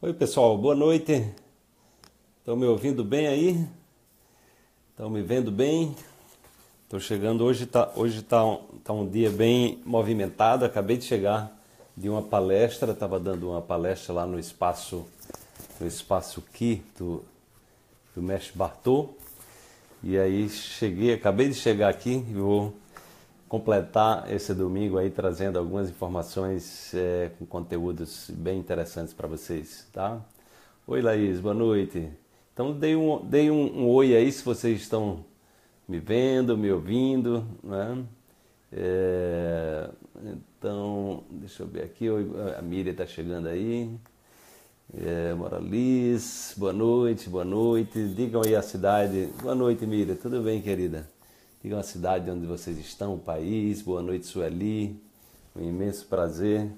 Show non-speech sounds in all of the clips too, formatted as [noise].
Oi, pessoal, boa noite. Estão me ouvindo bem aí? Estão me vendo bem? Estou chegando hoje, tá, hoje está um, tá um dia bem movimentado. Acabei de chegar de uma palestra, estava dando uma palestra lá no espaço no espaço aqui do, do mestre Bartô. E aí cheguei, acabei de chegar aqui e vou completar esse domingo aí trazendo algumas informações é, com conteúdos bem interessantes para vocês, tá? Oi Laís, boa noite. Então dei um, dei um, um oi aí se vocês estão me vendo, me ouvindo, né? É, então, deixa eu ver aqui, a Miriam está chegando aí. É, Moraliz, boa noite, boa noite. Digam aí a cidade. Boa noite, Miriam. Tudo bem, querida? digam a cidade onde vocês estão, o país. Boa noite, Sueli. Um imenso prazer.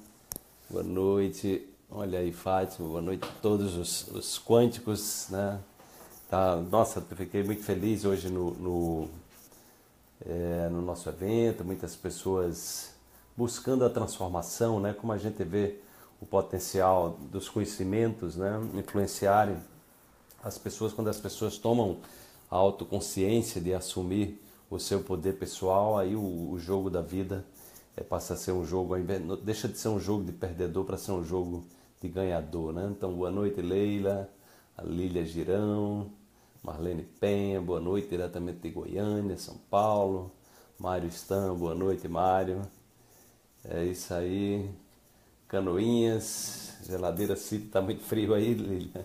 Boa noite. Olha aí, Fátima. Boa noite a todos os, os quânticos, né? Tá, nossa, fiquei muito feliz hoje no, no, é, no nosso evento. Muitas pessoas buscando a transformação, né? Como a gente vê o potencial dos conhecimentos, né? Influenciarem as pessoas quando as pessoas tomam a autoconsciência de assumir o seu poder pessoal, aí o, o jogo da vida é, passa a ser um jogo, deixa de ser um jogo de perdedor para ser um jogo de ganhador, né? Então, boa noite, Leila, a Lília Girão, Marlene Penha, boa noite diretamente de Goiânia, São Paulo, Mário Stan, boa noite, Mário. É isso aí, Canoinhas, geladeira City, tá muito frio aí, Lília.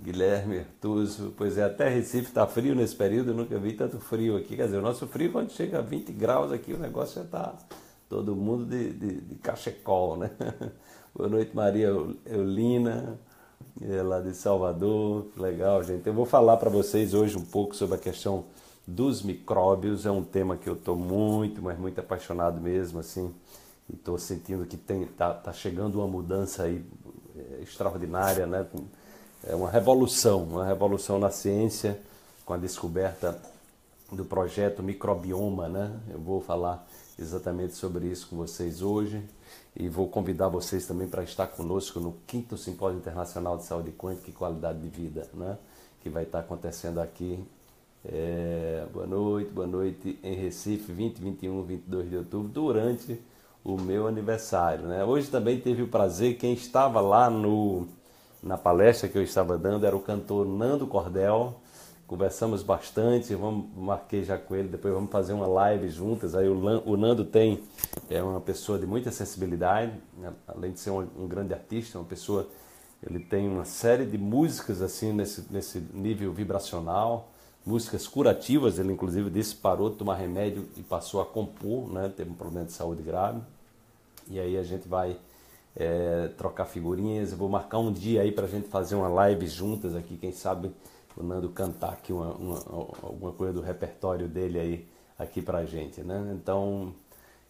Guilherme Ertuso. Pois é, até Recife está frio nesse período, eu nunca vi tanto frio aqui. Quer dizer, o nosso frio, quando chega a 20 graus aqui, o negócio já está todo mundo de, de, de, cachecol, né? [laughs] Boa noite, Maria Eulina, é, lá de Salvador. Legal, gente. Eu vou falar para vocês hoje um pouco sobre a questão dos micróbios. É um tema que eu estou muito, mas muito apaixonado mesmo, assim. E estou sentindo que tem, tá, tá, chegando uma mudança aí é, extraordinária, né? é uma revolução, uma revolução na ciência com a descoberta do projeto Microbioma, né? Eu vou falar exatamente sobre isso com vocês hoje e vou convidar vocês também para estar conosco no 5 Simpósio Internacional de Saúde Quântica e Qualidade de Vida, né? Que vai estar acontecendo aqui. É... boa noite, boa noite em Recife, 20, 21, 22 de outubro, durante o meu aniversário, né? Hoje também teve o prazer, quem estava lá no na palestra que eu estava dando, era o cantor Nando Cordel. Conversamos bastante, vamos, marquei já com ele, depois vamos fazer uma live juntas. Aí o, o Nando tem, é uma pessoa de muita sensibilidade, né? além de ser um, um grande artista, uma pessoa ele tem uma série de músicas assim nesse, nesse nível vibracional, músicas curativas. Ele inclusive disse parou de tomar remédio e passou a compor, né? Teve um problema de saúde grave. E aí a gente vai é, trocar figurinhas. Eu vou marcar um dia aí para a gente fazer uma live juntas aqui, quem sabe o Nando cantar aqui uma, uma, alguma coisa do repertório dele aí aqui para a gente, né? Então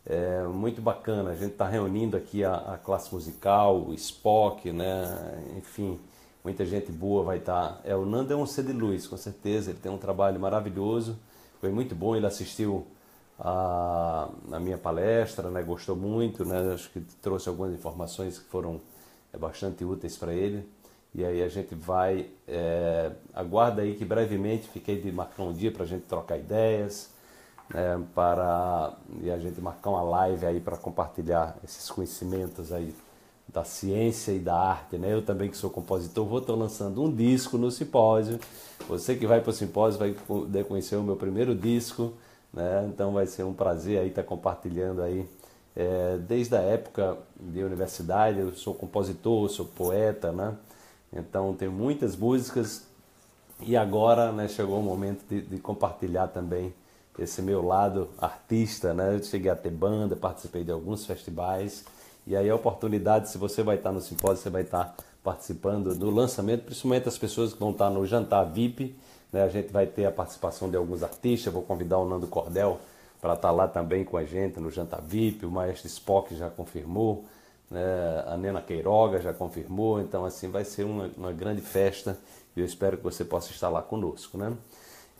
é muito bacana. A gente está reunindo aqui a, a, classe musical, o Spock, né? Enfim, muita gente boa vai estar. Tá. É, o Nando é um ser de luz, com certeza. Ele tem um trabalho maravilhoso. Foi muito bom. Ele assistiu a, a minha palestra, né? gostou muito, né? acho que trouxe algumas informações que foram é, bastante úteis para ele. E aí a gente vai, é, aguarda aí que brevemente fiquei de marcar um dia para a gente trocar ideias, né, para e a gente marcar uma live aí para compartilhar esses conhecimentos aí da ciência e da arte, né? Eu também que sou compositor, vou estar lançando um disco no simpósio. Você que vai para o simpósio vai conhecer o meu primeiro disco, né? Então vai ser um prazer aí estar tá compartilhando aí é, desde a época de universidade. Eu sou compositor, sou poeta, né? Então tenho muitas músicas e agora né, chegou o momento de, de, compartilhar também esse meu lado artista, né? Eu cheguei a ter banda, participei de alguns festivais e aí a oportunidade, se você vai estar no simpósio, você vai estar participando do lançamento, principalmente as pessoas que vão estar no jantar VIP, né? A gente vai ter a participação de alguns artistas, vou convidar o Nando Cordel para estar tá lá também com a gente no Janta VIP, o Maestro Spock já confirmou, né? a Nena Queiroga já confirmou, então assim vai ser uma, uma grande festa e eu espero que você possa estar lá conosco. Né?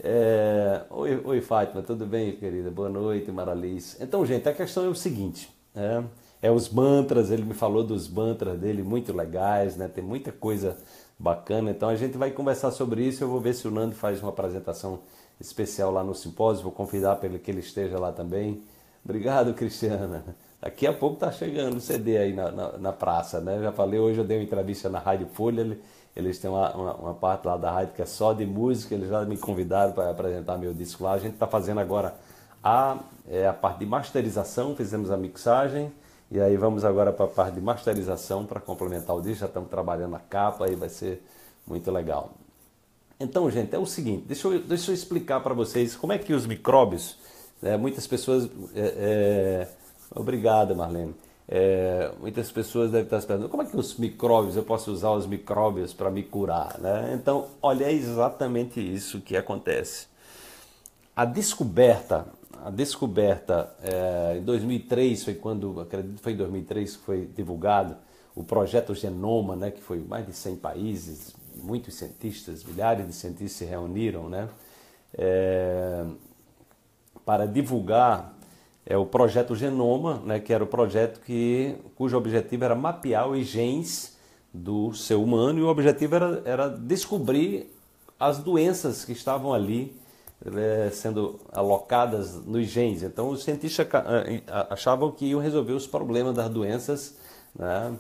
É... Oi, oi, Fátima, tudo bem, querida? Boa noite, Maralice. Então, gente, a questão é o seguinte. É, é os mantras, ele me falou dos mantras dele muito legais, né? Tem muita coisa bacana. Então a gente vai conversar sobre isso. Eu vou ver se o Nando faz uma apresentação especial lá no simpósio. Vou convidar para ele que ele esteja lá também. Obrigado, Cristiana. Daqui a pouco está chegando o CD aí na, na, na, praça, né? Já falei, hoje eu dei uma entrevista na Rádio Folha. Eles têm uma, uma, uma parte lá da rádio que é só de música. Eles já me convidaram para apresentar meu disco lá. A gente está fazendo agora a, é, a parte de masterização, fizemos a mixagem e aí vamos agora para a parte de masterização para complementar o disco. Já estamos trabalhando a capa e vai ser muito legal. Então, gente, é o seguinte, deixa eu, deixa eu explicar para vocês como é que os micróbios, né, muitas pessoas... É, é, obrigada, Marlene. É, muitas pessoas devem estar se perguntando como é que os micróbios, eu posso usar os micróbios para me curar? Né? Então, olha, é exatamente isso que acontece. A descoberta a descoberta é, em 2003 foi quando acredito foi em 2003 que foi divulgado o projeto Genoma, né, que foi mais de 100 países, muitos cientistas, milhares de cientistas se reuniram, né, é, para divulgar é, o projeto Genoma, né, que era o projeto que cujo objetivo era mapear os genes do ser humano e o objetivo era, era descobrir as doenças que estavam ali né, sendo alocadas nos genes. Então, os cientistas ah, achavam que iam resolver os problemas das doenças né,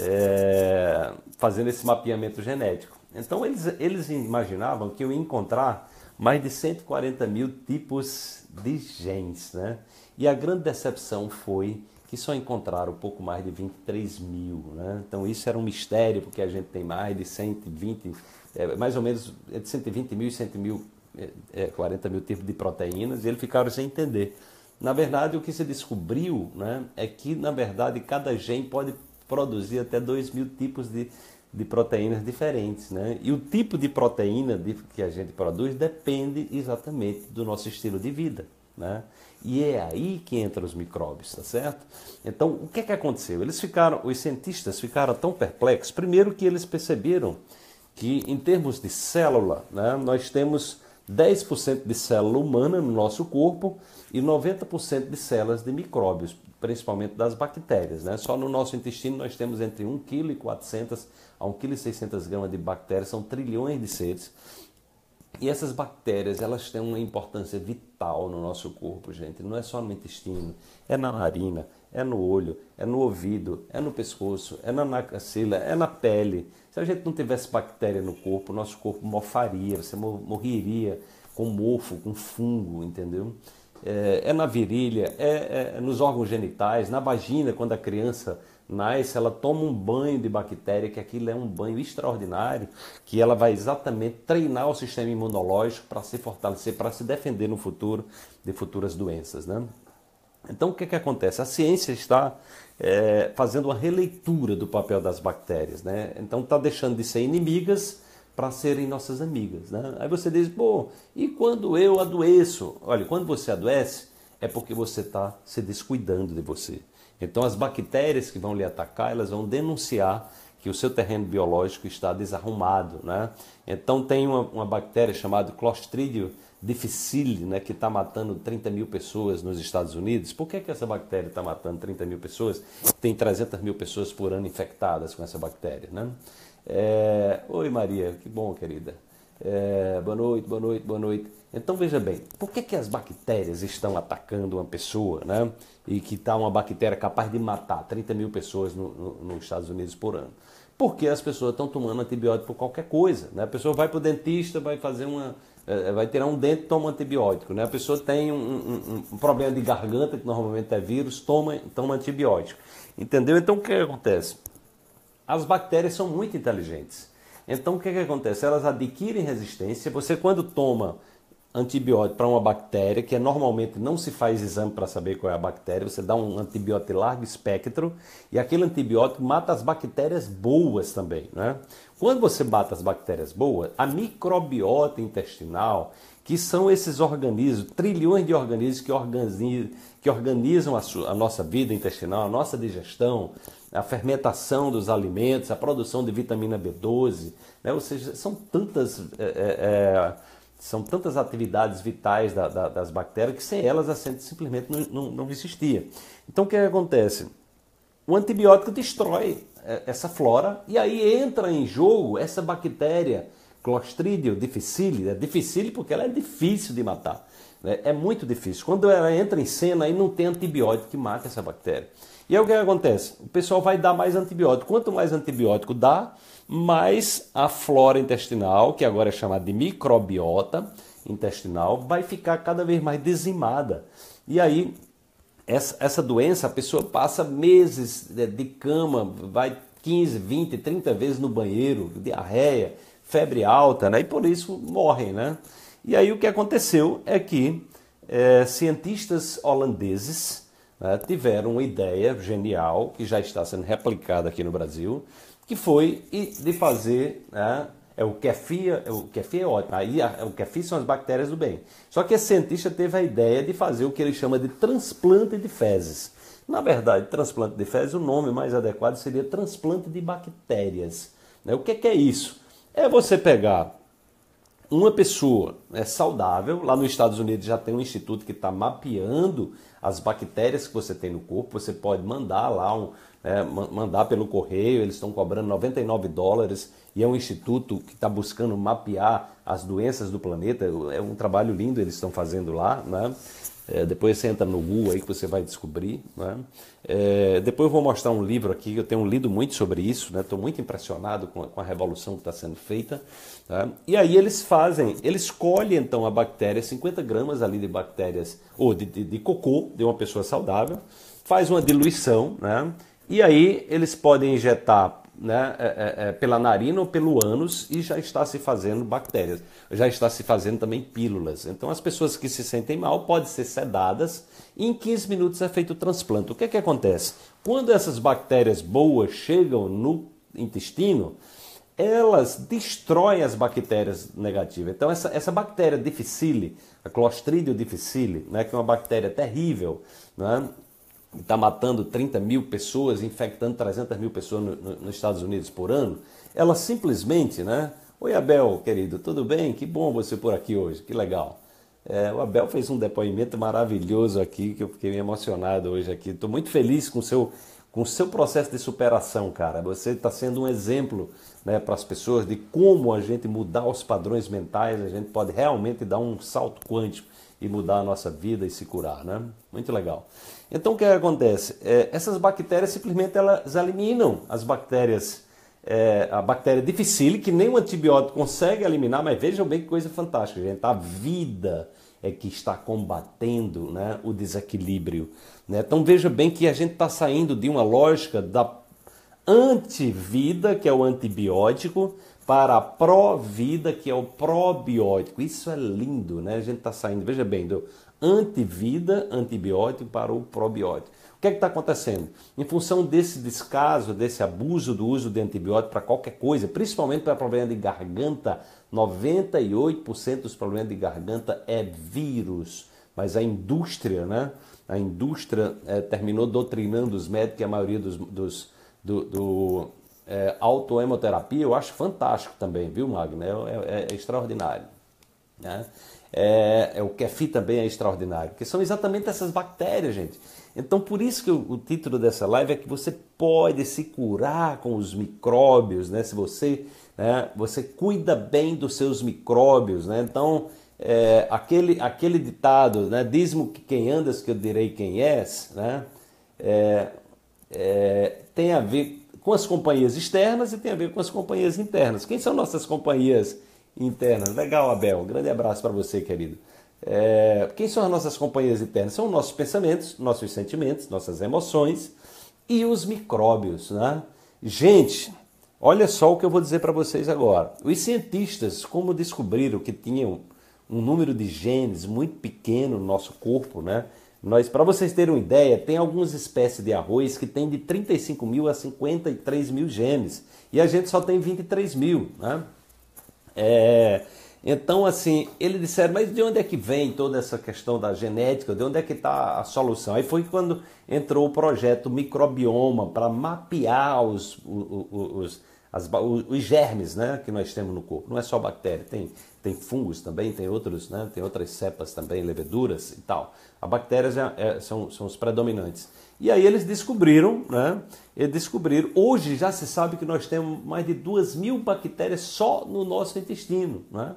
é, fazendo esse mapeamento genético. Então, eles, eles imaginavam que iam encontrar mais de 140 mil tipos de genes. Né? E a grande decepção foi que só encontraram pouco mais de 23 mil. Né? Então, isso era um mistério, porque a gente tem mais de 120, é, mais ou menos entre 120 mil e 100 mil é, 40 é, mil tipos de proteínas, e eles ficaram sem entender. Na verdade, o que se descobriu né, é que, na verdade, cada gene pode produzir até 2 mil tipos de, de proteínas diferentes. Né? E o tipo de proteína que a gente produz depende exatamente do nosso estilo de vida. Né? E é aí que entram os micróbios, tá certo? Então, o que é que aconteceu? Eles ficaram, os cientistas ficaram tão perplexos, primeiro que eles perceberam que em termos de célula, né, nós temos 10% de célula humana no nosso corpo e 90% de células de micróbios, principalmente das bactérias. Né? Só no nosso intestino nós temos entre 1,4 kg a 1,6 kg de bactérias, são trilhões de seres. E essas bactérias, elas têm uma importância vital no nosso corpo, gente. Não é só no intestino, é na narina, é no olho, é no ouvido, é no pescoço, é na maxila, é na pele. Se a gente não tivesse bactéria no corpo, nosso corpo mofaria, você morreria com mofo, com fungo, entendeu? É, é na virilha, é, é nos órgãos genitais, na vagina, quando a criança mas ela toma um banho de bactéria, que aquilo é um banho extraordinário, que ela vai exatamente treinar o sistema imunológico para se fortalecer, para se defender no futuro de futuras doenças. Né? Então, o que, que acontece? A ciência está é, fazendo uma releitura do papel das bactérias. Né? Então, está deixando de ser inimigas para serem nossas amigas. Né? Aí você diz, pô, e quando eu adoeço? Olha, quando você adoece, é porque você está se descuidando de você. Então as bactérias que vão lhe atacar, elas vão denunciar que o seu terreno biológico está desarrumado, né? Então tem uma, uma bactéria chamada Clostridium difficile, né, que está matando 30 mil pessoas nos Estados Unidos. Por que, que essa bactéria está matando 30 mil pessoas? Tem 300 mil pessoas por ano infectadas com essa bactéria, né? É... Oi Maria, que bom, querida. É, boa noite, boa noite, boa noite. Então veja bem, por que, que as bactérias estão atacando uma pessoa, né? E que está uma bactéria capaz de matar 30 mil pessoas no, no, nos Estados Unidos por ano? Porque as pessoas estão tomando antibiótico por qualquer coisa, né? A pessoa vai para o dentista, vai fazer uma, é, é, vai tirar um dente, toma antibiótico. Né? A pessoa tem um, um, um, problema de garganta, que normalmente é vírus, toma, toma antibiótico. Entendeu? Então o que acontece? As bactérias são muito inteligentes. Então o que, é que acontece? Elas adquirem resistência. Você quando toma antibiótico para uma bactéria, que é normalmente não se faz exame para saber qual é a bactéria, você dá um antibiótico de largo espectro e aquele antibiótico mata as bactérias boas também. Né? Quando você mata as bactérias boas, a microbiota intestinal, que são esses organismos, trilhões de organismos que organizam, que organizam a, sua, a nossa vida intestinal, a nossa digestão, a fermentação dos alimentos, a produção de vitamina B12, né? ou seja, são tantas, é, é, é, são tantas atividades vitais da, da, das bactérias que sem elas a gente simplesmente não, não, não existia. Então o que é acontece? O antibiótico destrói é, essa flora e aí entra em jogo essa bactéria Clostridium difficile, é difícil porque ela é difícil de matar. Né? É muito difícil. Quando ela entra em cena, aí não tem antibiótico que mata essa bactéria. E aí o é que acontece? O pessoal vai dar mais antibiótico. Quanto mais antibiótico dá, mais a flora intestinal, que agora é chamada de microbiota intestinal, vai ficar cada vez mais dizimada. E aí essa, essa doença, a pessoa passa meses né, de cama, vai 15, 20, 30 vezes no banheiro, diarreia, febre alta, né? e por isso morrem. Né? E aí o que aconteceu é que é, cientistas holandeses né, tiveram uma ideia genial, que já está sendo replicada aqui no Brasil, que foi de fazer. Né, é o kefir, é o kefir é ótimo, aí o kefir são as bactérias do bem. Só que esse cientista teve a ideia de fazer o que ele chama de transplante de fezes. Na verdade, transplante de fezes, o nome mais adequado seria transplante de bactérias. Né? O que é que é isso? É você pegar uma pessoa é saudável, lá nos Estados Unidos já tem um instituto que está mapeando as bactérias que você tem no corpo, você pode mandar lá, um, é, mandar pelo correio, eles estão cobrando 99 dólares e é um instituto que está buscando mapear as doenças do planeta, é um trabalho lindo eles estão fazendo lá, né? É, depois você entra no Google aí que você vai descobrir. Né? É, depois eu vou mostrar um livro aqui, eu tenho lido muito sobre isso, estou né? muito impressionado com a, com a revolução que está sendo feita. Tá? E aí eles fazem, eles colhem então a bactéria, 50 gramas ali de bactérias, ou de, de, de cocô de uma pessoa saudável, faz uma diluição, né? E aí eles podem injetar né, é, é, é, pela narina ou pelo ânus e já está se fazendo bactérias, já está se fazendo também pílulas. Então as pessoas que se sentem mal podem ser sedadas e em 15 minutos é feito o transplante. O que é que acontece? Quando essas bactérias boas chegam no intestino, elas destroem as bactérias negativas. Então, essa, essa bactéria difficile, a Clostridium difficile, né, que é uma bactéria terrível, né, está matando 30 mil pessoas, infectando 300 mil pessoas no, no, nos Estados Unidos por ano, ela simplesmente, né? Oi, Abel, querido, tudo bem? Que bom você por aqui hoje, que legal. É, o Abel fez um depoimento maravilhoso aqui, que eu fiquei emocionado hoje aqui. Estou muito feliz com o seu, com o seu processo de superação, cara. Você está sendo um exemplo né, para as pessoas de como a gente mudar os padrões mentais, a gente pode realmente dar um salto quântico e mudar a nossa vida e se curar, né? Muito legal. Então o que é acontece? É, essas bactérias simplesmente elas eliminam as bactérias, é, a bactéria difícil que nem o antibiótico consegue eliminar, mas vejam bem que coisa fantástica, gente. A vida é que está combatendo né, o desequilíbrio. Né? Então veja bem que a gente está saindo de uma lógica da antivida, que é o antibiótico, para a pró-vida, que é o probiótico. Isso é lindo, né? A gente está saindo, veja bem, do antivida, antibiótico para o probiótico. O que é que está acontecendo? Em função desse descaso, desse abuso do uso de antibiótico para qualquer coisa, principalmente para problema de garganta, 98% dos problemas de garganta é vírus. Mas a indústria, né? A indústria é, terminou doutrinando os médicos e a maioria dos, dos do, do é, autoemoterapia, eu acho fantástico também, viu, Magno? É, é, é extraordinário. Né? É, é, o kefir também é extraordinário, porque são exatamente essas bactérias, gente. Então, por isso que o, o, título dessa live é que você pode se curar com os micróbios, né? Se você, né, você cuida bem dos seus micróbios, né? Então, é, aquele, aquele ditado, né? Diz-me quem andas que eu direi quem és, né? É, é, tem a ver com as companhias externas e tem a ver com as companhias internas. Quem são nossas companhias internas? Legal, Abel. Um grande abraço para você, querido. É, quem são as nossas companhias internas? São nossos pensamentos, nossos sentimentos, nossas emoções e os micróbios. Né? Gente, olha só o que eu vou dizer para vocês agora. Os cientistas, como descobriram que tinham um número de genes muito pequeno no nosso corpo, né? Nós, para vocês terem uma ideia, tem algumas espécies de arroz que tem de 35 mil a 53 mil genes e a gente só tem 23 mil, né? É, então, assim, eles disseram, mas de onde é que vem toda essa questão da genética? De onde é que está a solução? Aí foi quando entrou o projeto Microbioma para mapear os, os, os, as, os, germes né, que nós temos no corpo. Não é só bactéria, tem, tem fungos também, tem outros, né, tem outras cepas também, leveduras e tal a bactérias é, é, são, são os predominantes. E aí eles descobriram, né? descobriram, hoje já se sabe que nós temos mais de duas mil bactérias só no nosso intestino, né?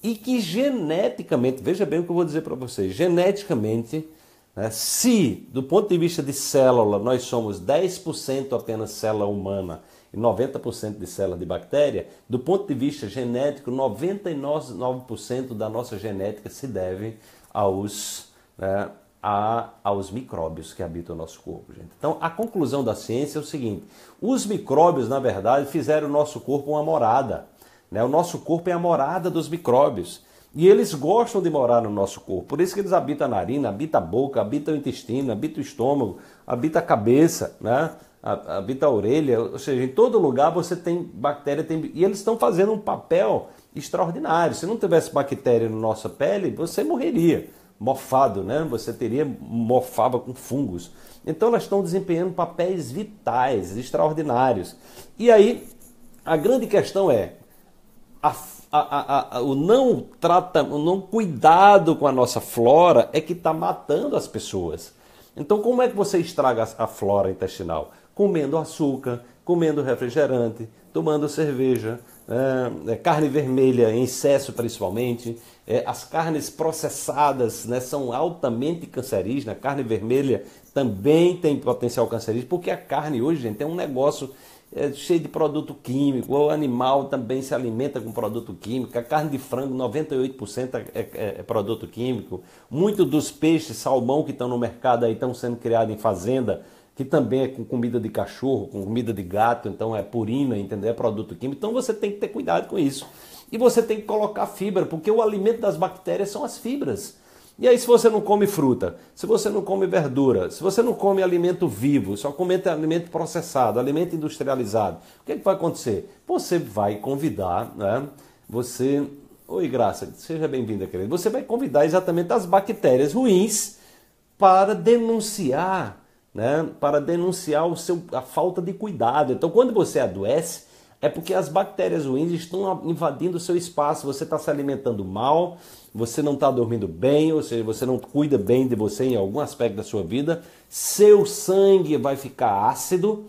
E que geneticamente, veja bem o que eu vou dizer para vocês, geneticamente, né, se do ponto de vista de célula nós somos 10% apenas célula humana e 90% de célula de bactéria, do ponto de vista genético, 99% da nossa genética se deve aos né, a, aos micróbios que habitam o nosso corpo. Gente. Então, a conclusão da ciência é o seguinte: os micróbios, na verdade, fizeram o nosso corpo uma morada. Né? O nosso corpo é a morada dos micróbios. E eles gostam de morar no nosso corpo. Por isso que eles habitam a narina, habitam a boca, habitam o intestino, habitam o estômago, habitam a cabeça, né? a orelha, ou seja, em todo lugar você tem bactéria, tem... e eles estão fazendo um papel extraordinário. Se não tivesse bactéria na nossa pele, você morreria mofado, né? Você teria mofava com fungos. Então elas estão desempenhando papéis vitais, extraordinários. E aí a grande questão é a, a, a, o não trata, o não cuidado com a nossa flora é que está matando as pessoas. Então como é que você estraga a flora intestinal? Comendo açúcar, comendo refrigerante, tomando cerveja, né? é, carne vermelha em excesso principalmente, é, as carnes processadas né, são altamente cancerígenas, a carne vermelha também tem potencial cancerígeno, porque a carne hoje, gente, é um negócio é, cheio de produto químico, o animal também se alimenta com produto químico, a carne de frango 98% é, é, é, produto químico, muito dos peixes, salmão que estão no mercado aí estão sendo criados em fazenda, que também é com comida de cachorro, com comida de gato, então é purina, entendeu? É produto químico. Então você tem que ter cuidado com isso. E você tem que colocar fibra, porque o alimento das bactérias são as fibras. E aí, se você não come fruta, se você não come verdura, se você não come alimento vivo, só come alimento processado, alimento industrializado, o que, é que vai acontecer? Você vai convidar, né? Você. Oi, Graça, seja bem-vinda, querido. Você vai convidar exatamente as bactérias ruins para denunciar né, para denunciar o seu, a falta de cuidado. Então, quando você adoece, é porque as bactérias ruins estão invadindo o seu espaço, você está se alimentando mal, você não está dormindo bem, ou seja, você não cuida bem de você em algum aspecto da sua vida, seu sangue vai ficar ácido,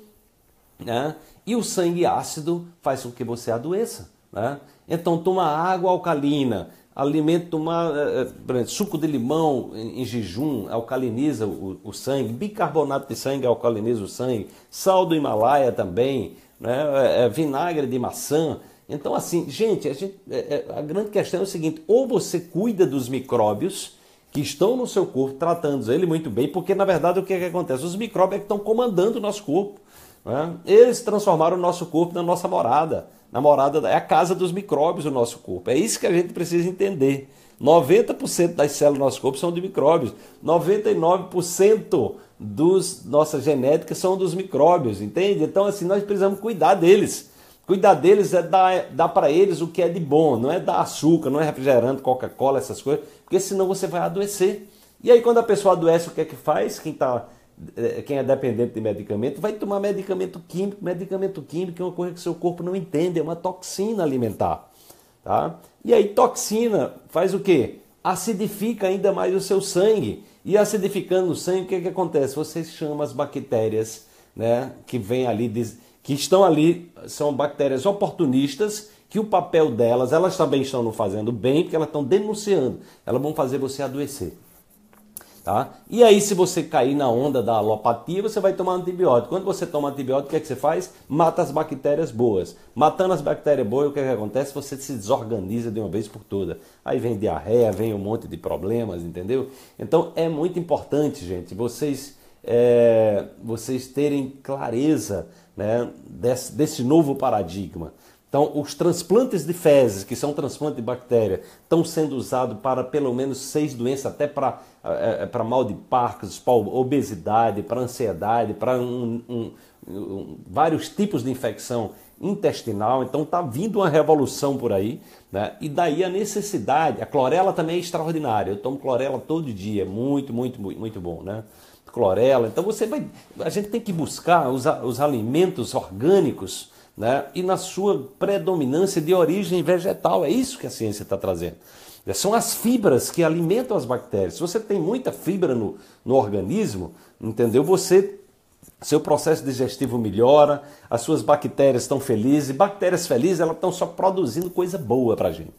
né? e o sangue ácido faz com que você adoeça. Né? Então, toma água alcalina, alimento, uma, eh, eh, exemplo, suco de limão em, em jejum alcaliniza o, o, sangue, bicarbonato de sangue alcaliniza o sangue, sal do Himalaia também, né? É, é, vinagre de maçã. Então, assim, gente, a, gente, é, a grande questão é o seguinte: ou você cuida dos micróbios que estão no seu corpo, tratando ele muito bem, porque na verdade o que, é que acontece? Os micróbios é que estão comandando o nosso corpo. Né? Eles transformaram o nosso corpo na nossa morada. Na morada é a casa dos micróbios o nosso corpo. É isso que a gente precisa entender. 90% das células do nosso corpo são de micróbios. 99% dos nossa genética são dos micróbios, entende? Então assim, nós precisamos cuidar deles. Cuidar deles é dar, dar para eles o que é de bom, não é dar açúcar, não é refrigerante, Coca-Cola, essas coisas, porque senão você vai adoecer. E aí quando a pessoa adoece, o que é que faz? Quem está eh, quem é dependente de medicamento, vai tomar medicamento químico. Medicamento químico é uma coisa que seu corpo não entende, é uma toxina alimentar. Tá? E aí, toxina faz o quê? Acidifica ainda mais o seu sangue. E acidificando o sangue, o que, é que acontece? Você chama as bactérias né, que vem ali, que estão ali, são bactérias oportunistas, que o papel delas, elas também estão não fazendo bem, porque elas estão denunciando. Elas vão fazer você adoecer. Tá? E aí, se você cair na onda da alopatia, você vai tomar antibiótico. Quando você toma antibiótico, o que, é que você faz? Mata as bactérias boas. Matando as bactérias boas, o que, é que acontece? Você se desorganiza de uma vez por toda. Aí vem diarreia, vem um monte de problemas, entendeu? Então é muito importante, gente, vocês, é, vocês terem clareza né, desse, desse novo paradigma. Então, os transplantes de fezes, que são transplante de bactéria, estão sendo usados para pelo menos seis doenças, até para é, é, é para mal de Parkinson, para obesidade, para ansiedade, para um, um, um, vários tipos de infecção intestinal. Então está vindo uma revolução por aí. Né? E daí a necessidade. A clorela também é extraordinária. Eu tomo clorela todo dia. Muito, muito, muito, muito bom. Né? Clorela. Então você vai. A gente tem que buscar os, os alimentos orgânicos. Né? E na sua predominância de origem vegetal. É isso que a ciência está trazendo. É, são as fibras que alimentam as bactérias. Se você tem muita fibra no, no organismo, entendeu? Você seu processo digestivo melhora, as suas bactérias estão felizes, e bactérias felizes elas estão só produzindo coisa boa para a gente.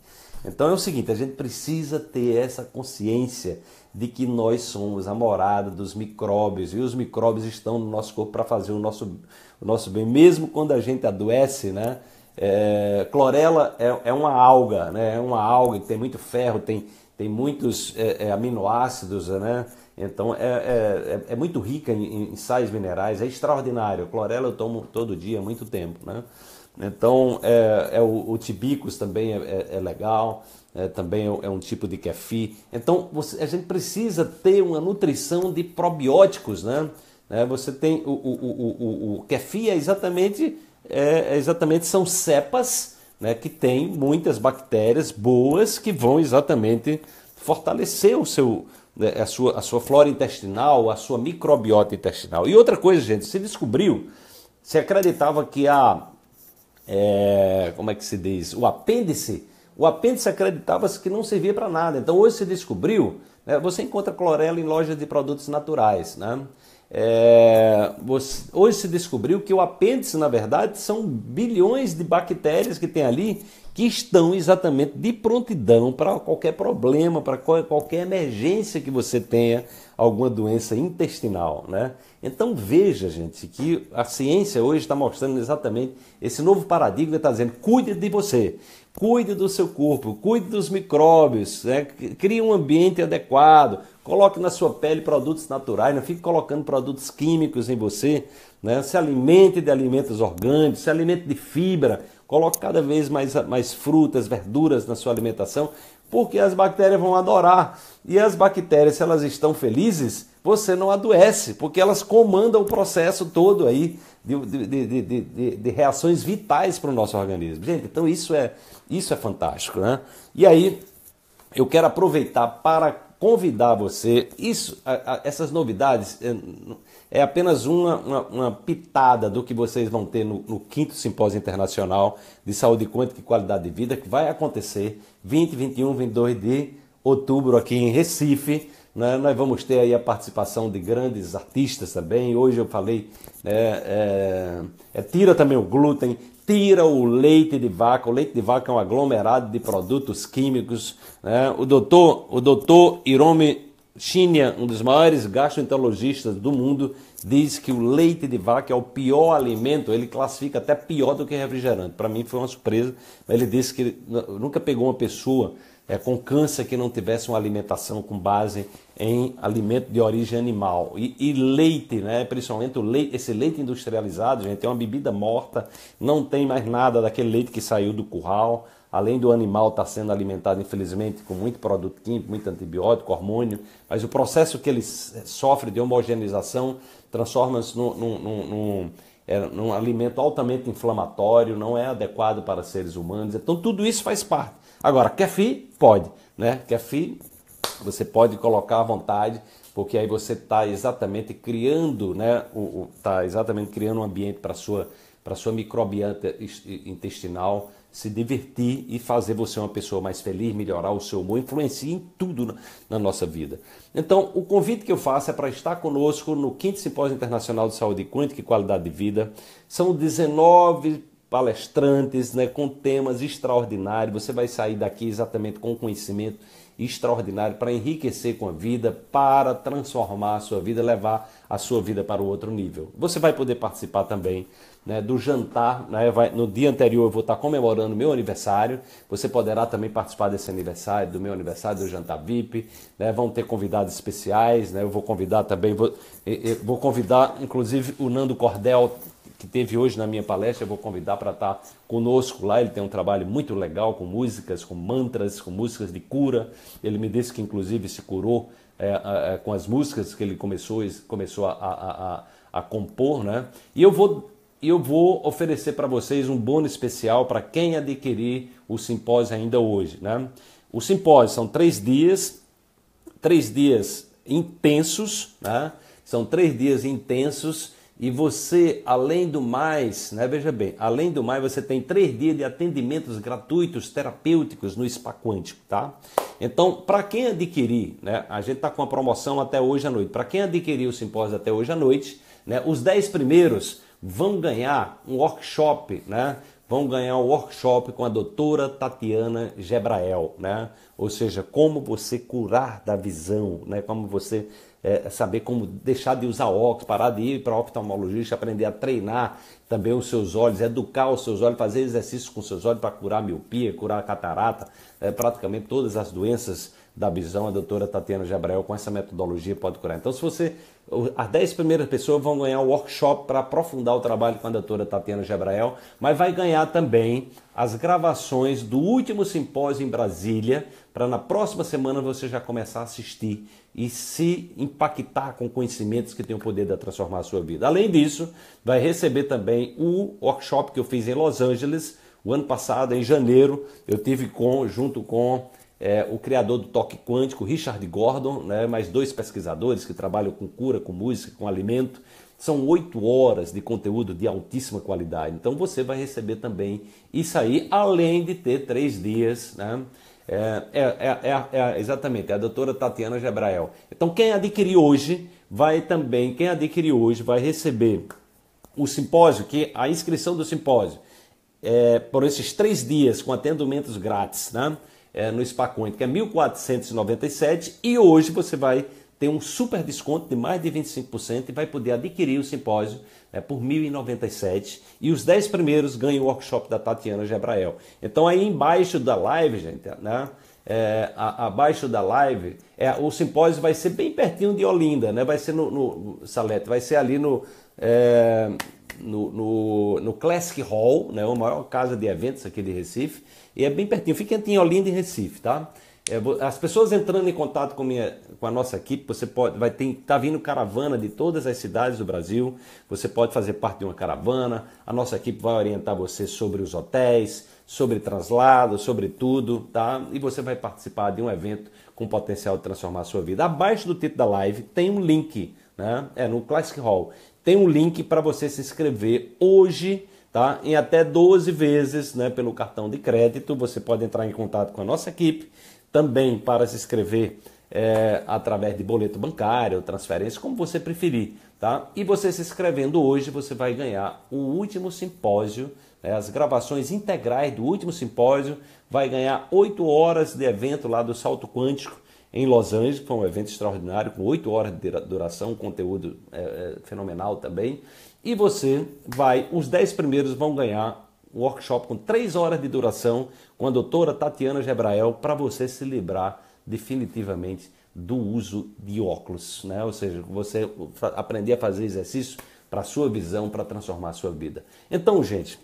Então é o seguinte, a gente precisa ter essa consciência de que nós somos a morada dos micróbios e os micróbios estão no nosso corpo para fazer o nosso, o nosso bem, mesmo quando a gente adoece, né? É, clorela é, é, uma alga, né? É uma alga que tem muito ferro, tem, tem muitos é, é aminoácidos, né? Então é, é, é, é muito rica em, em, sais minerais, é extraordinário. Clorela eu tomo todo dia há muito tempo, né? Então é, o, o tibicus também é, legal, também é, um tipo de kefir. Então você, a gente precisa ter uma nutrição de probióticos, né? você tem o, o, o, o, o kefir é exatamente é, é, exatamente são cepas né, que têm muitas bactérias boas que vão exatamente fortalecer o seu, né, a, sua, a sua flora intestinal, a sua microbiota intestinal. E outra coisa, gente, se descobriu, se acreditava que a. É, como é que se diz? O apêndice. O apêndice acreditava-se que não servia para nada. Então hoje se descobriu, né, você encontra clorela em lojas de produtos naturais. Né? É, você, hoje se descobriu que o apêndice, na verdade, são bilhões de bactérias que tem ali que estão exatamente de prontidão para qualquer problema, para qualquer emergência que você tenha, alguma doença intestinal. Né? Então veja, gente, que a ciência hoje está mostrando exatamente esse novo paradigma está dizendo: cuide de você, cuide do seu corpo, cuide dos micróbios, né? crie um ambiente adequado, Coloque na sua pele produtos naturais, não né? fique colocando produtos químicos em você. Né? Se alimente de alimentos orgânicos, se alimente de fibra. Coloque cada vez mais, mais frutas, verduras na sua alimentação, porque as bactérias vão adorar. E as bactérias, se elas estão felizes, você não adoece, porque elas comandam o processo todo aí de, de, de, de reações vitais para o nosso organismo. Gente, então isso é, isso é fantástico, né? E aí, eu quero aproveitar para convidar você. Isso, a, a, essas novidades é, é apenas uma, uma, uma, pitada do que vocês vão ter no, no quinto simpósio internacional de saúde quântica e qualidade de vida que vai acontecer 20, 21, 22 de outubro aqui em Recife. Né? Nós vamos ter aí a participação de grandes artistas também. Hoje eu falei, né é, é, tira também o glúten, tira o leite de vaca. O leite de vaca é um aglomerado de produtos químicos. Né? O doutor, o doutor Hiromi Shinya, um dos maiores gastroenterologistas do mundo, diz que o leite de vaca é o pior alimento. Ele classifica até pior do que refrigerante. Para mim foi uma surpresa. Mas ele disse que nunca pegou uma pessoa é, com câncer que não tivesse uma alimentação com base em alimento de origem animal. E, e leite, né? principalmente leite, esse leite industrializado, gente, é uma bebida morta, não tem mais nada daquele leite que saiu do curral. Além do animal estar tá sendo alimentado, infelizmente, com muito produto químico, muito antibiótico, hormônio, mas o processo que ele eh, sofre de homogeneização transforma-se num, num, num é um alimento altamente inflamatório, não é adequado para seres humanos. Então, tudo isso faz parte. Agora, kefir, pode, né? Kefir, você pode colocar à vontade, porque aí você está exatamente criando, né? Está exatamente criando um ambiente para sua para sua microbiota intestinal se divertir e fazer você uma pessoa mais feliz, melhorar o seu humor, influenciar em tudo na nossa vida. Então, o convite que eu faço é para estar conosco no 5 Simpósio Internacional de Saúde Quântica e Qualidade de Vida. São 19 palestrantes, né, com temas extraordinários. Você vai sair daqui exatamente com conhecimento extraordinário para enriquecer com a vida, para transformar a sua vida, levar a sua vida para o outro nível. Você vai poder participar também né, do jantar. Né, vai, no dia anterior eu vou estar comemorando meu aniversário. Você poderá também participar desse aniversário, do meu aniversário, do jantar VIP. Né, vão ter convidados especiais. Né, eu vou convidar também, vou, eu, vou convidar inclusive o Nando Cordel que teve hoje na minha palestra, eu vou convidar para estar tá conosco lá. Ele tem um trabalho muito legal com músicas, com mantras, com músicas de cura. Ele me disse que inclusive se curou é, é, com as músicas que ele começou, começou a, a, a, a compor, né? E eu vou eu vou oferecer para vocês um bônus especial para quem adquirir o simpósio ainda hoje, né? O simpósio são três dias, três dias intensos, né? São três dias intensos e você, além do mais, né, veja bem, além do mais, você tem três dias de atendimentos gratuitos terapêuticos no Spa Quântico, tá? Então, para quem adquirir, né, a gente está com a promoção até hoje à noite. Para quem adquirir o simpósio até hoje à noite, né, os dez primeiros vão ganhar um workshop, né? Vão ganhar um workshop com a doutora Tatiana Gebrael, né? Ou seja, como você curar da visão, né? Como você é, saber como deixar de usar óculos, parar de ir para oftalmologista, aprender a treinar também os seus olhos, educar os seus olhos, fazer exercícios com os seus olhos para curar miopia, curar catarata, é, praticamente todas as doenças da visão, a doutora Tatiana Jabrael, com essa metodologia pode curar. Então, se você. As 10 primeiras pessoas vão ganhar o workshop para aprofundar o trabalho com a doutora Tatiana Jabrael, mas vai ganhar também as gravações do último simpósio em Brasília, para na próxima semana você já começar a assistir e se impactar com conhecimentos que têm o poder de transformar a sua vida. Além disso, vai receber também o workshop que eu fiz em Los Angeles. O ano passado, em janeiro, eu tive com, junto com é, o criador do toque quântico, Richard Gordon, né, mais dois pesquisadores que trabalham com cura, com música, com alimento. São oito horas de conteúdo de altíssima qualidade. Então você vai receber também isso aí, além de ter três dias. Né? É, é, é, é, é exatamente, é a doutora Tatiana Gebrael. Então quem adquirir hoje vai também, quem adquirir hoje vai receber o simpósio, que a inscrição do simpósio é por esses três dias com atendimentos grátis, né? é, no Spacoint, que é 1.497, e hoje você vai ter um super desconto de mais de 25% e vai poder adquirir o simpósio né, por 1.097 e os 10 primeiros ganham o workshop da Tatiana Gebrael. Então aí embaixo da live, gente, né, é, a, abaixo da live, é, o simpósio vai ser bem pertinho de Olinda, né, vai ser no, no Salete, vai ser ali no... É, no, no, no, Classic Hall, né, a maior casa de eventos aqui de Recife, e é bem pertinho, fica em Olinda e Recife, tá? É, as pessoas entrando em contato com, minha, com a nossa equipe, você pode, vai ter, tá vindo caravana de todas as cidades do Brasil, você pode fazer parte de uma caravana, a nossa equipe vai orientar você sobre os hotéis, sobre traslado, sobre tudo, tá? E você vai participar de um evento com potencial de transformar a sua vida. Abaixo do título da live tem um link, né? É no Classic Hall tem um link para você se inscrever hoje, tá? Em até 12 vezes, né, pelo cartão de crédito. Você pode entrar em contato com a nossa equipe também para se inscrever é, através de boleto bancário, transferência, como você preferir, tá? E você se inscrevendo hoje, você vai ganhar o último simpósio, né, as gravações integrais do último simpósio, vai ganhar 8 horas de evento lá do Salto Quântico em Los Angeles, que foi um evento extraordinário, com oito horas de duração, conteúdo é, é, fenomenal também. E você vai, os dez primeiros vão ganhar um workshop com três horas de duração com a doutora Tatiana Gebrael para você se livrar definitivamente do uso de óculos, né? Ou seja, você aprender a fazer exercício para a sua visão, para transformar a sua vida. Então, gente,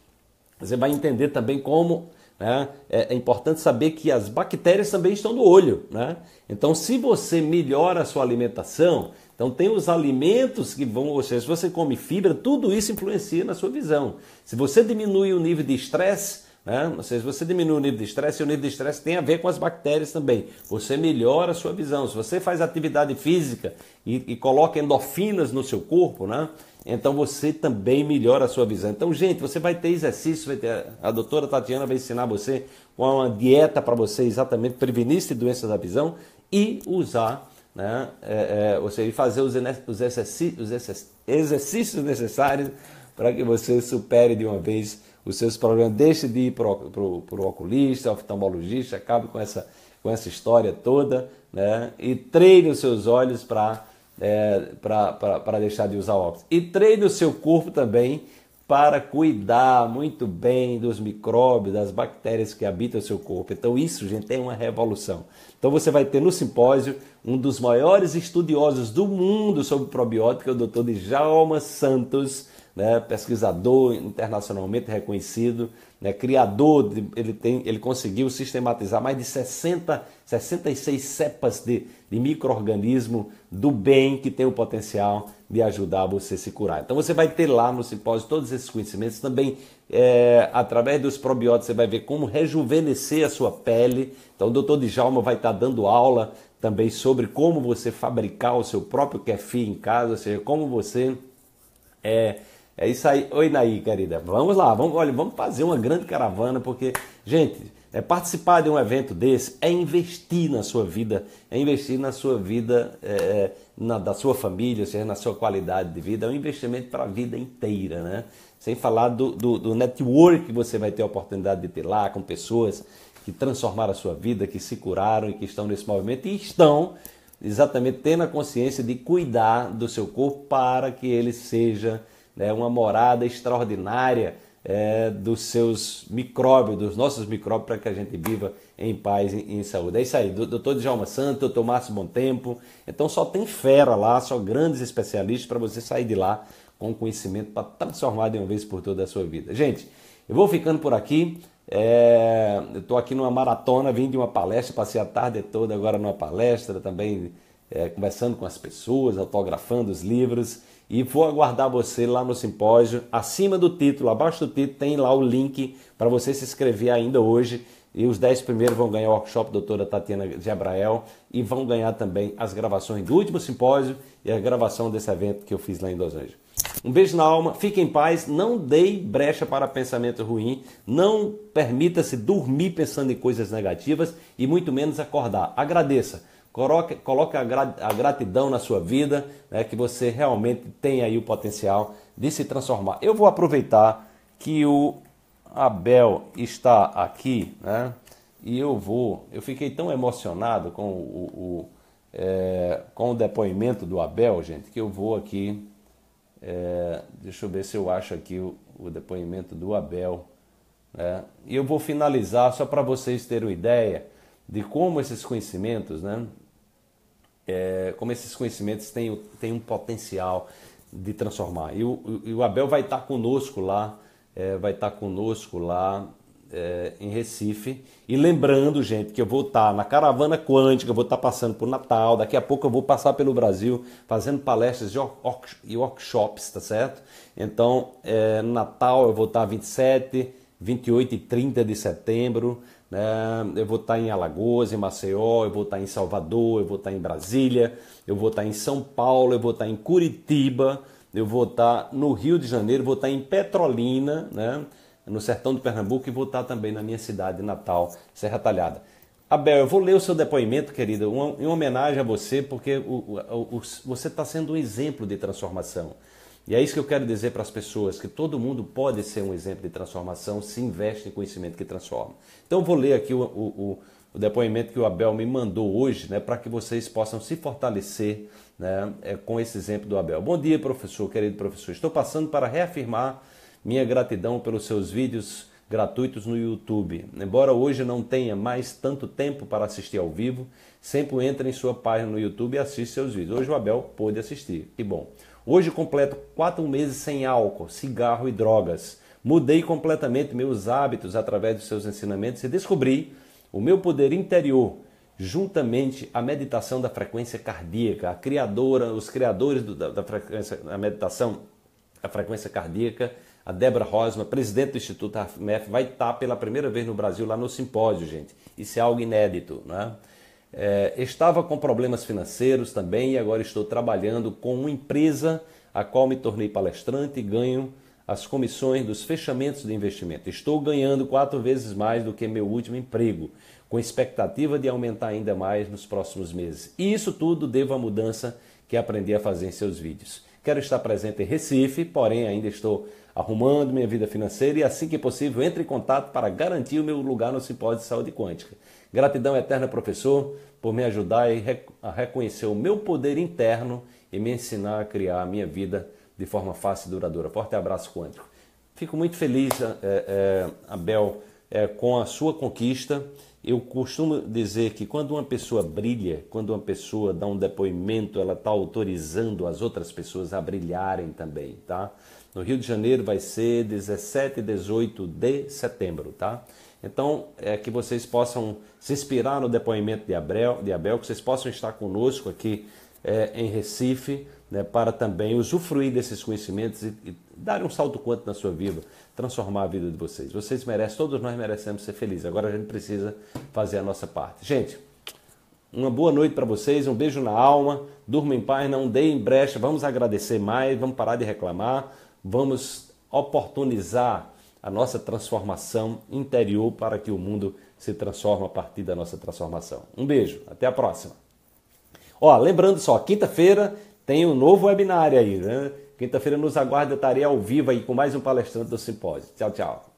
você vai entender também como né? É, é importante saber que as bactérias também estão no olho. Né? Então, se você melhora a sua alimentação, então tem os alimentos que vão, ou seja, se você come fibra, tudo isso influencia na sua visão. Se você diminui o nível de estresse, né? Ou seja, se você diminui o nível de estresse, o nível de estresse tem a ver com as bactérias também. Você melhora a sua visão. Se você faz atividade física e, e coloca endorfinas no seu corpo, né? Então você também melhora a sua visão. Então, gente, você vai ter exercício, vai ter... a doutora Tatiana vai ensinar você uma dieta para você exatamente prevenir se doenças da visão e usar, né, é, é, ou seja, fazer os, os, exercícios, os exercícios necessários para que você supere de uma vez os seus problemas, deixe de ir para o oculista, oftalmologista, acabe com essa, com essa história toda né, e treine os seus olhos para é, para deixar de usar óculos. E treine o seu corpo também para cuidar muito bem dos micróbios, das bactérias que habitam o seu corpo. Então isso, gente, é uma revolução. Então você vai ter no simpósio um dos maiores estudiosos do mundo sobre probiótica, o doutor Djalma Santos, né, pesquisador internacionalmente reconhecido, né, criador, de, ele, tem, ele conseguiu sistematizar mais de 60, 66 cepas de, de microorganismo do bem que tem o potencial de ajudar você a se curar. Então você vai ter lá no simpósio todos esses conhecimentos, também é, através dos probióticos você vai ver como rejuvenescer a sua pele. Então o doutor Djalma vai estar dando aula também sobre como você fabricar o seu próprio kefir em casa, ou seja, como você... É, é isso aí. Oi, Naí, querida. Vamos lá, vamos, olha, vamos fazer uma grande caravana, porque, gente, é participar de um evento desse é investir na sua vida, é investir na sua vida, é, é, na, da sua família, ou seja, na sua qualidade de vida, é um investimento para a vida inteira, né? Sem falar do, do, do network que você vai ter a oportunidade de ter lá com pessoas que transformaram a sua vida, que se curaram e que estão nesse movimento e estão exatamente tendo a consciência de cuidar do seu corpo para que ele seja né, uma morada extraordinária é, dos seus micróbios, dos nossos micróbios, para que a gente viva em paz e em saúde. É isso aí, doutor Djalma Santo, doutor Márcio Tempo. Então só tem fera lá, só grandes especialistas para você sair de lá com conhecimento para transformar de uma vez por toda a sua vida. Gente, eu vou ficando por aqui. É, eu estou aqui numa maratona, vim de uma palestra, passei a tarde toda agora numa palestra também é, conversando com as pessoas, autografando os livros. E vou aguardar você lá no simpósio. Acima do título, abaixo do título, tem lá o link para você se inscrever ainda hoje. E os 10 primeiros vão ganhar o workshop doutora Tatiana de Abrael e vão ganhar também as gravações do último simpósio e a gravação desse evento que eu fiz lá em Los Angeles. Um beijo na alma, fique em paz, não dê brecha para pensamento ruim, não permita-se dormir pensando em coisas negativas e muito menos acordar. Agradeça. Coloque, coloque a, gratidão na sua vida, né, que você realmente tem aí o potencial de se transformar. Eu vou aproveitar que o Abel está aqui, né? E eu vou, eu fiquei tão emocionado com o, o é, com o depoimento do Abel, gente, que eu vou aqui, é, deixa eu ver se eu acho aqui o, o depoimento do Abel, né? E eu vou finalizar só para vocês terem uma ideia de como esses conhecimentos, né? é, como esses conhecimentos têm, têm um potencial de transformar. E o, e o Abel vai estar conosco lá, é, vai estar conosco lá é, em Recife. E lembrando, gente, que eu vou estar na Caravana Quântica, vou estar passando por Natal, daqui a pouco eu vou passar pelo Brasil fazendo palestras e workshops, tá certo? Então, é, Natal eu vou estar 27, 28 e 30 de setembro. Né? eu vou estar em Alagoas, em Maceió, eu vou estar em Salvador, eu vou estar em Brasília, eu vou estar em São Paulo, eu vou estar em Curitiba, eu vou estar no Rio de Janeiro, vou estar em Petrolina, né? no sertão de Pernambuco e vou estar também na minha cidade natal, Serra Talhada. Abel, eu vou ler o seu depoimento, querida, em homenagem a você, porque o, o, o, você está sendo um exemplo de transformação. E é isso que eu quero dizer para as pessoas, que todo mundo pode ser um exemplo de transformação se investe em conhecimento que transforma. Então vou ler aqui o, o, o depoimento que o Abel me mandou hoje, né, para que vocês possam se fortalecer né, é, com esse exemplo do Abel. Bom dia, professor, querido professor. Estou passando para reafirmar minha gratidão pelos seus vídeos gratuitos no YouTube. Embora hoje não tenha mais tanto tempo para assistir ao vivo, sempre entra em sua página no YouTube e assiste seus vídeos. Hoje o Abel pôde assistir. Que bom. Hoje completo quatro meses sem álcool, cigarro e drogas. Mudei completamente meus hábitos através dos seus ensinamentos e descobri o meu poder interior, juntamente à meditação da frequência cardíaca, a criadora, os criadores do, da, da, frequência, da meditação, a frequência cardíaca, a Débora Rosma, presidente do Instituto AFMEF, vai estar pela primeira vez no Brasil lá no simpósio, gente. Isso é algo inédito, né? É, estava com problemas financeiros também e agora estou trabalhando com uma empresa a qual me tornei palestrante e ganho as comissões dos fechamentos de investimento. Estou ganhando quatro vezes mais do que meu último emprego, com expectativa de aumentar ainda mais nos próximos meses. E isso tudo devo à mudança que aprendi a fazer em seus vídeos. Quero estar presente em Recife, porém ainda estou arrumando minha vida financeira e assim que possível entre em contato para garantir o meu lugar no Simpósio de Saúde Quântica. Gratidão eterna, professor, por me ajudar a reconhecer o meu poder interno e me ensinar a criar a minha vida de forma fácil e duradoura. Forte abraço quântico. Fico muito feliz, é, é, Abel, é, com a sua conquista. Eu costumo dizer que quando uma pessoa brilha, quando uma pessoa dá um depoimento, ela está autorizando as outras pessoas a brilharem também, tá? No Rio de Janeiro vai ser 17 e 18 de setembro, tá? Então, é que vocês possam se inspirar no depoimento de, Abreu, de Abel, que vocês possam estar conosco aqui é, em Recife, né, para também usufruir desses conhecimentos e, e dar um salto quanto na sua vida, transformar a vida de vocês. Vocês merecem, todos nós merecemos ser felizes. Agora a gente precisa fazer a nossa parte. Gente, uma boa noite para vocês, um beijo na alma, durma em paz, não deem brecha, vamos agradecer mais, vamos parar de reclamar, vamos oportunizar a nossa transformação interior para que o mundo se transforme a partir da nossa transformação. Um beijo, até a próxima. Ó, lembrando só, quinta-feira tem um novo webinário aí, né? Quinta-feira nos aguarda, estarei ao vivo aí com mais um palestrante do simpósio. Tchau, tchau.